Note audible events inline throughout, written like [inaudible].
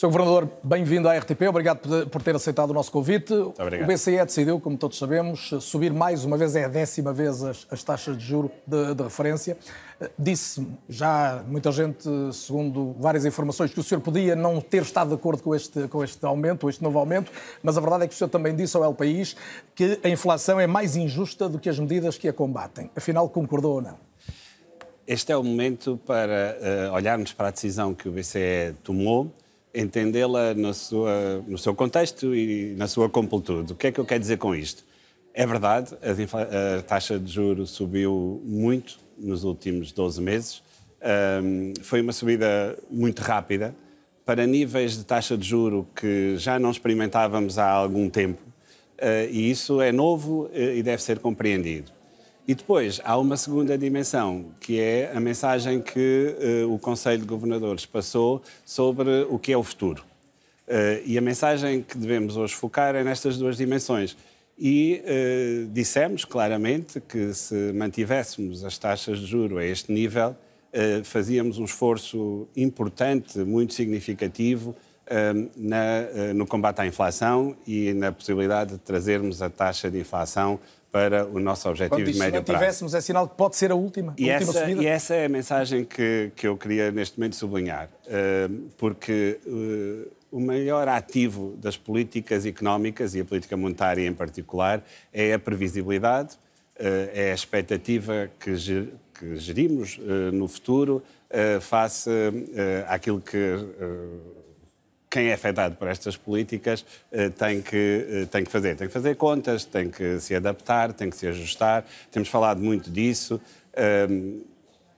Sr. Governador, bem-vindo à RTP, obrigado por ter aceitado o nosso convite. Obrigado. O BCE decidiu, como todos sabemos, subir mais uma vez, é a décima vez, as, as taxas de juro de, de referência. Disse já muita gente, segundo várias informações, que o senhor podia não ter estado de acordo com este, com este aumento, este novo aumento, mas a verdade é que o senhor também disse ao El País que a inflação é mais injusta do que as medidas que a combatem. Afinal, concordou ou não? Este é o momento para uh, olharmos para a decisão que o BCE tomou entendê-la no, no, seu contexto e na sua completude. O que é que eu quero dizer com isto? É verdade, a, a taxa de juros subiu muito nos últimos 12 meses. Um, foi uma subida muito rápida para níveis de taxa de juro que já não experimentávamos há algum tempo. Uh, e isso é novo eh, e deve ser compreendido. E depois há uma segunda dimensão, que é a mensagem que uh, o Conselho de Governadores passou sobre o que é o futuro. Uh, e a mensagem que devemos hoje focar é nestas duas dimensões. E uh, dissemos claramente que se mantivéssemos as taxas de juro a este nível, fazíamos um esforço importante, muito significativo, na, no combate à inflação e na possibilidade de trazermos a taxa de inflação para o nosso objetivo Quando de médio prazo. Se não tivéssemos, é sinal que pode ser a última, e a última essa, subida. E essa é a mensagem que, que eu queria neste momento sublinhar, porque eh, o maior ativo das políticas económicas e a política monetária em particular é a previsibilidade, eh, é a expectativa que, gerimos eh, no futuro face àquilo que quem é afetado por estas políticas eh, tem que, eh, tem que fazer. Tem que fazer contas, tem que se adaptar, tem que se ajustar. Temos falado muito disso. Ehm,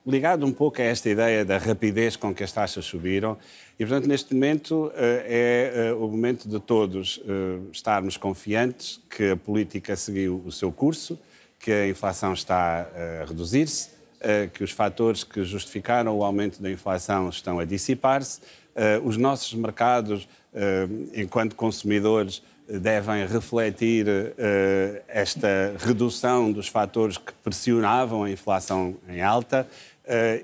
ligado um pouco a esta ideia da rapidez com que as taxas subiram, e portanto, neste momento eh, é o momento de todos estarmos confiantes que a política seguiu o seu curso, que a inflação está a reduzir-se, que os fatores que justificaram o aumento da inflação estão a dissipar-se eh, os nossos mercados, eh, enquanto consumidores, eh, devem refletir esta redução dos fatores que pressionavam a inflação em alta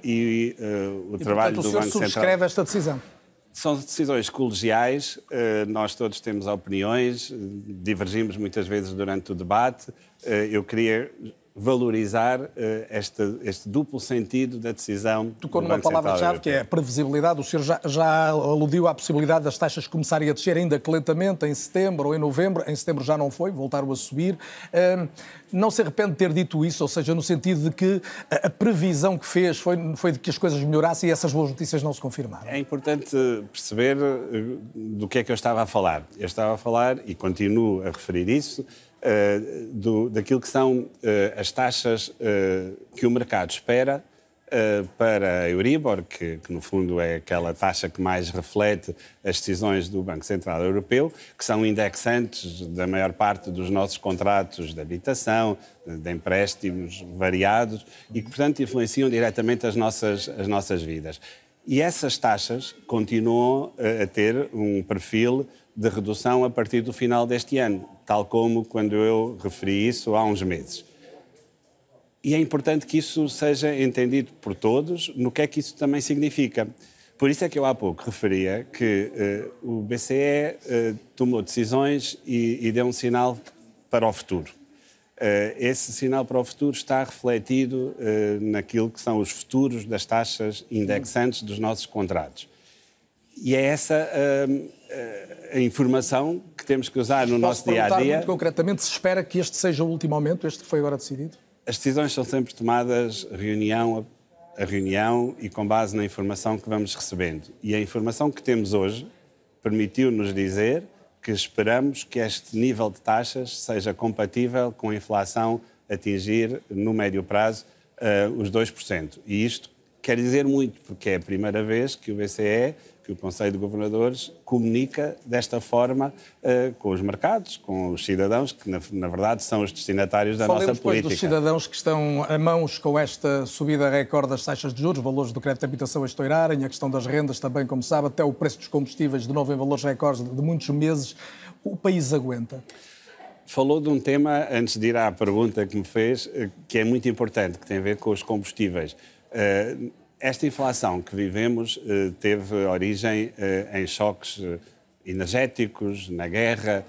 e o e, trabalho portanto, do Banco Central. O senhor subscreve esta decisão? São decisões colegiais, nós todos temos opiniões, divergimos muitas vezes durante o debate. Eu queria valorizar uh, eh, este, este, duplo sentido da decisão. Tocou numa palavra-chave que é a previsibilidade. O senhor já, já, aludiu à possibilidade das taxas começarem a descer ainda que lentamente, em setembro ou em novembro. Em setembro já não foi, voltaram a subir. Uh, não se arrepende de ter dito isso, ou seja, no sentido de que a, a previsão que fez foi, foi, de que as coisas melhorassem e essas boas notícias não se confirmaram. É importante eh, perceber eh, do que é que eu estava a falar. Eu estava a falar, e continuo a referir isso, eh, do, daquilo que são uh, as taxas uh, que o mercado espera para a Euribor, que, que, no fundo é aquela taxa que mais reflete as decisões do Banco Central Europeu, que são indexantes da maior parte dos nossos contratos de habitação, de empréstimos variados e que, portanto, influenciam diretamente as nossas, as nossas vidas. E essas taxas continuam a ter um perfil de redução a partir do final deste ano, tal como quando eu referi isso há uns meses. E é importante que isso seja entendido por todos no que é que isso também significa. Por isso é que eu há pouco referia que eh, o BCE eh, tomou decisões e, e, deu um sinal para o futuro. Eh, esse sinal para o futuro está refletido naquilo que são os futuros das taxas indexantes dos nossos contratos. E é essa eh, a informação que temos que usar no Posso nosso dia a dia. Muito concretamente, se espera que este seja o último aumento, este que foi agora decidido? As decisões são sempre tomadas reunião a reunião e com base na informação que vamos recebendo. E a informação que temos hoje permitiu-nos dizer que esperamos que este nível de taxas seja compatível com a inflação atingir no médio prazo uh, os 2%. E isto quer dizer muito, porque é a primeira vez que o BCE, que o Conselho de Governadores, comunica desta forma uh, com os mercados, com os cidadãos, que na, na verdade são os destinatários da Falemos nossa política. dos cidadãos que estão a mãos com esta subida recorde das taxas de juros, valores do crédito de habitação a estourarem, a questão das rendas também, como sabe, até o preço dos combustíveis de novo em valores recordes de muitos meses. O país aguenta? falou de um tema, antes de ir à pergunta que me fez, eh, que é muito importante, que tem a ver com os combustíveis. Eh, esta inflação que vivemos eh, teve origem eh, em choques energéticos, na guerra,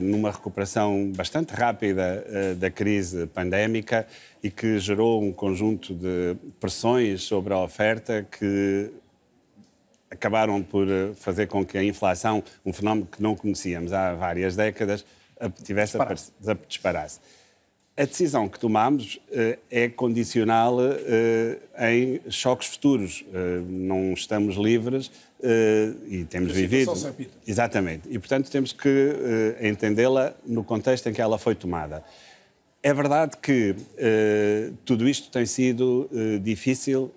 numa recuperação bastante rápida da crise pandémica e que gerou um conjunto de pressões sobre a oferta que acabaram por fazer com que a inflação, um fenómeno que não conhecíamos há várias décadas, tivesse disparasse. A decisão que tomamos eh, é condicional eh, em choques futuros. Eh, não estamos livres e temos vivido. Exatamente. E, portanto, temos que entendê-la no contexto em que ela foi tomada. É verdade que tudo isto tem sido difícil,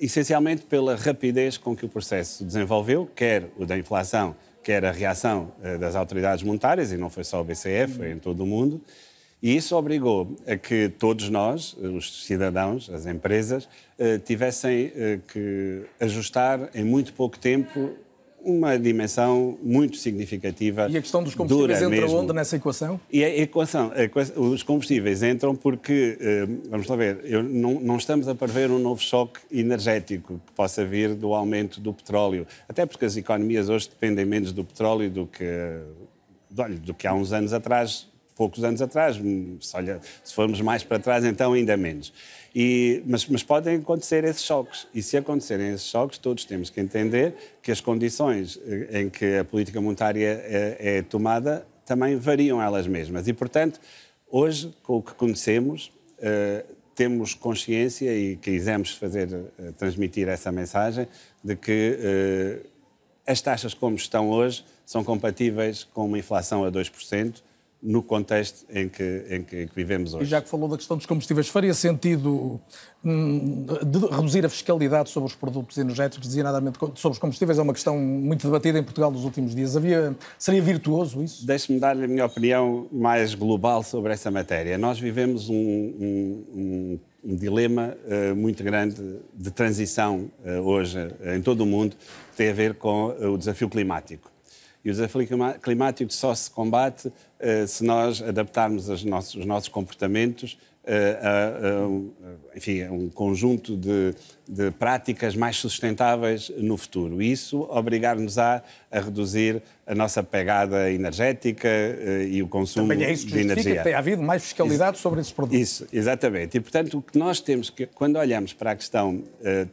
essencialmente pela rapidez com que o processo se desenvolveu, quer o da inflação, quer a reação das autoridades monetárias, e não foi só o BCE, foi em todo o mundo. E isso obrigou a que todos nós, os cidadãos, as empresas, eh, tivessem eh, que ajustar em muito pouco tempo uma dimensão muito significativa. E a questão dos combustíveis entra mesmo. onde nessa equação? E a equação, a equação, os combustíveis entram porque, eh, vamos lá ver, eu, não, não, estamos a prever um novo choque energético que possa vir do aumento do petróleo. Até porque as economias hoje dependem menos do petróleo do que, do que há uns anos atrás poucos anos atrás. Hum, se, olha, se formos mais para trás, então ainda menos. E, mas, mas, podem acontecer esses choques. E se acontecerem esses choques, todos temos que entender que as condições eh, em que a política monetária é, é tomada também variam elas mesmas. E, portanto, hoje, com o que conhecemos, uh, temos consciência e quisemos fazer, uh, transmitir essa mensagem de que uh, as taxas como estão hoje são compatíveis com uma inflação a 2% no contexto em que, em que, vivemos hoje. E já que falou da questão dos combustíveis, faria sentido hum, reduzir a fiscalidade sobre os produtos energéticos, designadamente sobre os combustíveis? É uma questão muito debatida em Portugal nos últimos dias. Havia, seria virtuoso isso? Deixe-me dar-lhe a minha opinião mais global sobre essa matéria. Nós vivemos um, um, um dilema uh, muito grande de transição uh, hoje uh, em todo o mundo, que tem a ver com eh, o desafio climático. E o desafio climático só se combate eh, se nós adaptarmos os nossos, os nossos comportamentos eh, a, a, a, enfim, a um conjunto de, de, práticas mais sustentáveis no futuro. Isso obrigar-nos a, reduzir a nossa pegada energética eh, e o consumo Também é isso que de energia. Que tem havido mais fiscalidade isso, sobre esses produtos. Isso, exatamente. E, portanto, o que nós temos que, quando olhamos para a questão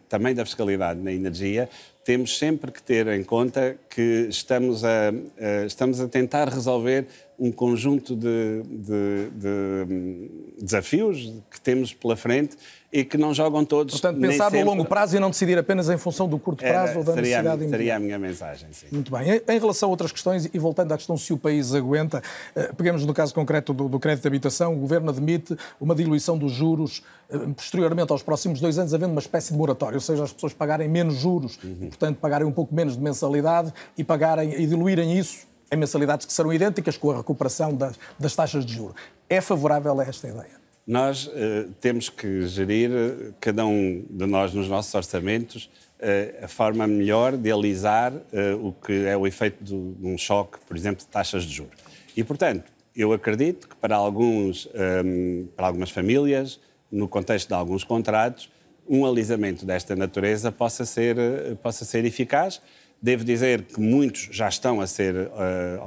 também da fiscalidade na energia, temos sempre que ter em conta que estamos a, estamos a tentar resolver um conjunto de, de, de, hum, desafios que temos pela frente e que não jogam todos. Portanto, pensar sempre... no longo prazo e não decidir apenas em função do curto prazo Era, ou da seria necessidade a, Seria a minha mensagem, sim. Muito bem. Em, relação a outras questões, e voltando à questão se o país aguenta, eh, pegamos no caso concreto do, do, crédito de habitação, o Governo admite uma diluição dos juros eh, posteriormente aos próximos dois anos, havendo uma espécie de moratório, ou seja, as pessoas pagarem menos juros, uhum. portanto pagarem um pouco menos de mensalidade e, pagarem, e diluírem isso em mensalidades que serão idênticas com a recuperação das, das taxas de juros. É favorável a esta ideia? Nós eh, temos que gerir, eh, cada um de nós nos nossos orçamentos, eh, a forma melhor de alisar o que é o efeito do, de um choque, por exemplo, de taxas de juros. E, portanto, eu acredito que para, alguns, ehm, para algumas famílias, no contexto de alguns contratos, um alisamento desta natureza possa ser, possa ser eficaz Devo dizer que muitos já estão a ser uh,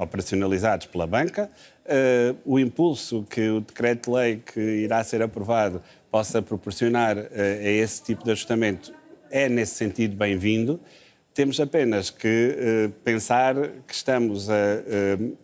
operacionalizados pela banca. Uh, o impulso que o decreto-lei que irá ser aprovado possa proporcionar uh, a esse tipo de ajustamento é, nesse sentido, bem-vindo. Temos apenas que pensar que estamos a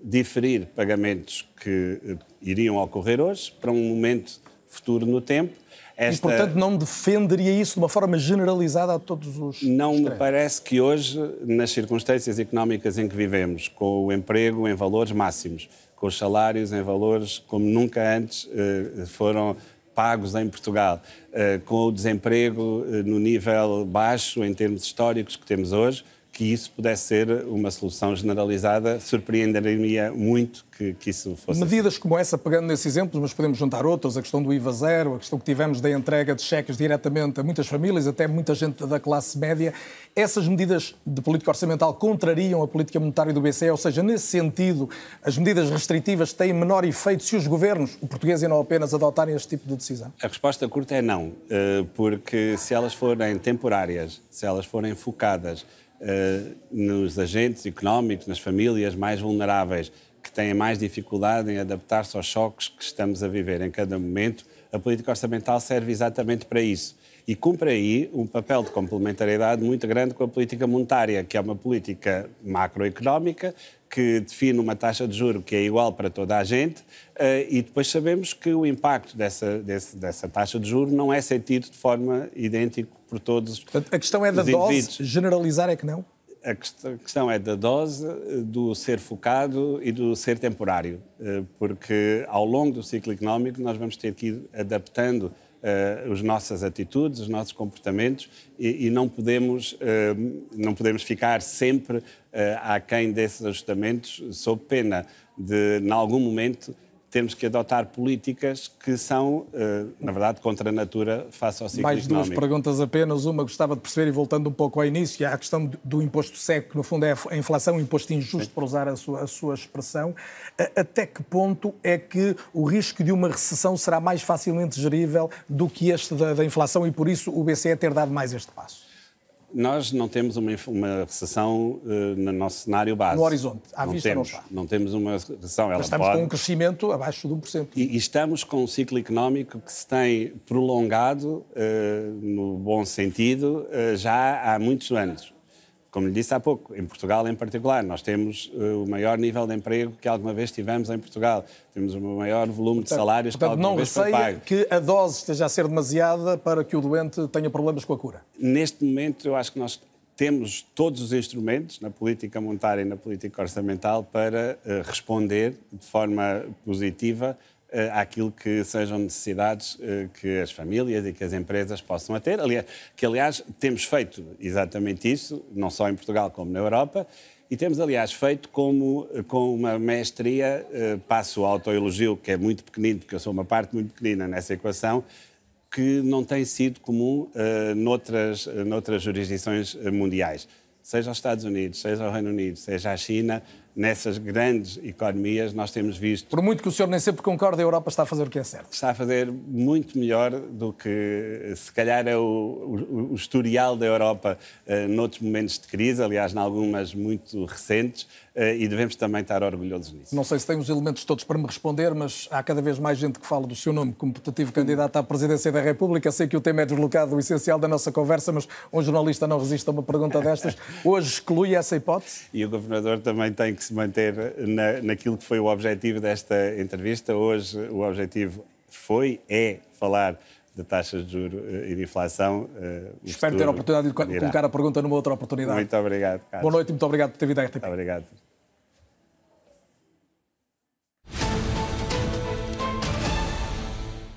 diferir pagamentos que iriam ocorrer hoje para um momento futuro no tempo esta... E, portanto, não defenderia isso de uma forma generalizada a todos os. Não me parece que hoje, nas circunstâncias económicas em que vivemos, com o emprego em valores máximos, com os salários em valores como nunca antes eh, foram pagos em Portugal, eh, com o desemprego eh, no nível baixo em termos históricos que temos hoje, que isso pudesse ser uma solução generalizada. Surpreenderia muito que, que, isso fosse. Assim. Medidas assim. como essa, pegando nesse exemplo, mas podemos juntar outras, a questão do IVA zero, a questão que tivemos da entrega de cheques diretamente a muitas famílias, até muita gente da classe média, essas medidas de política orçamental contrariam a política monetária do BCE, ou seja, nesse sentido, as medidas restritivas têm menor efeito se os governos, o português e não apenas, adotarem este tipo de decisão? A resposta curta é não, eh, porque se elas forem temporárias, se elas forem focadas, eh, nos agentes económicos, nas famílias mais vulneráveis, que têm mais dificuldade em adaptar-se aos choques que estamos a viver em cada momento, a política orçamental serve exatamente para isso. E cumpre aí um papel de complementariedade muito grande com a política monetária, que é uma política macroeconómica que define uma taxa de juro que é igual para toda a gente, eh, e depois sabemos que o impacto dessa, desse, dessa taxa de juro não é sentido de forma idêntica por todos. Portanto, a questão é da dose, generalizar é que não? A questão é da dose, do ser focado e do ser temporário, eh, porque ao longo do ciclo económico nós vamos ter que ir adaptando uh, as nossas atitudes, os nossos comportamentos e, e não, podemos, uh, não podemos ficar sempre uh, eh, aquém desses ajustamentos sob pena de, em algum momento, temos que adotar políticas que são, eh, na verdade, contra a natura face ao ciclo Mais económico. duas perguntas apenas. Uma gostava de perceber, e voltando um pouco ao início, à questão do imposto seco, que no fundo é a inflação, um imposto injusto, Sim. para usar a sua, a sua expressão. Até que ponto é que o risco de uma recessão será mais facilmente gerível do que este da, da inflação e, por isso, o BCE ter dado mais este passo? Nós não temos uma, uma recessão uh, no nosso cenário base. No horizonte, à não vista temos, não está. Não temos uma recessão. Mas ela estamos pode... com um crescimento abaixo de 1%. E, e estamos com um ciclo económico que se tem prolongado, uh, no bom sentido, uh, já há muitos anos. Como lhe disse há pouco, em Portugal em particular, nós temos uh, o maior nível de emprego que alguma vez tivemos em Portugal. Temos o maior volume portanto, de salários portanto, que alguma vez foi pago. que a dose esteja a ser demasiada para que o doente tenha problemas com a cura. Neste momento, eu acho que nós temos todos os instrumentos na política monetária e na política orçamental para uh, responder de forma positiva eh, àquilo que sejam necessidades eh, que as famílias e que as empresas possam ter. Aliás, que aliás temos feito exatamente isso, não só em Portugal como na Europa, e temos aliás feito como eh, com uma mestria, passo o autoelogio, que é muito pequenino, porque eu sou uma parte muito pequenina nessa equação, que não tem sido comum noutras, noutras jurisdições mundiais seja aos Estados Unidos, seja ao Reino Unido, seja à China, nessas grandes economias nós temos visto. Por muito que o senhor nem sempre concorde, a Europa está a fazer o que é certo. Está a fazer muito melhor do que se calhar é o, o, o historial da Europa uh, noutros momentos de crise, aliás, em algumas muito recentes, eh, e devemos também estar orgulhosos nisso. Não sei se tem os elementos todos para me responder, mas há cada vez mais gente que fala do seu nome como potativo candidato à presidência da República. Sei que o tema é deslocado, o essencial da nossa conversa, mas um jornalista não resiste a uma pergunta destas. [laughs] Hoje exclui essa hipótese? E o Governador também tem que se manter na, naquilo que foi o objetivo desta entrevista. Hoje o objetivo foi, é falar de taxas de juros eh, e de inflação. Eh, Espero ter a oportunidade de colocar irá. a pergunta numa outra oportunidade. Muito obrigado, Carlos. Boa noite e muito obrigado por ter vindo à RTP. Obrigado.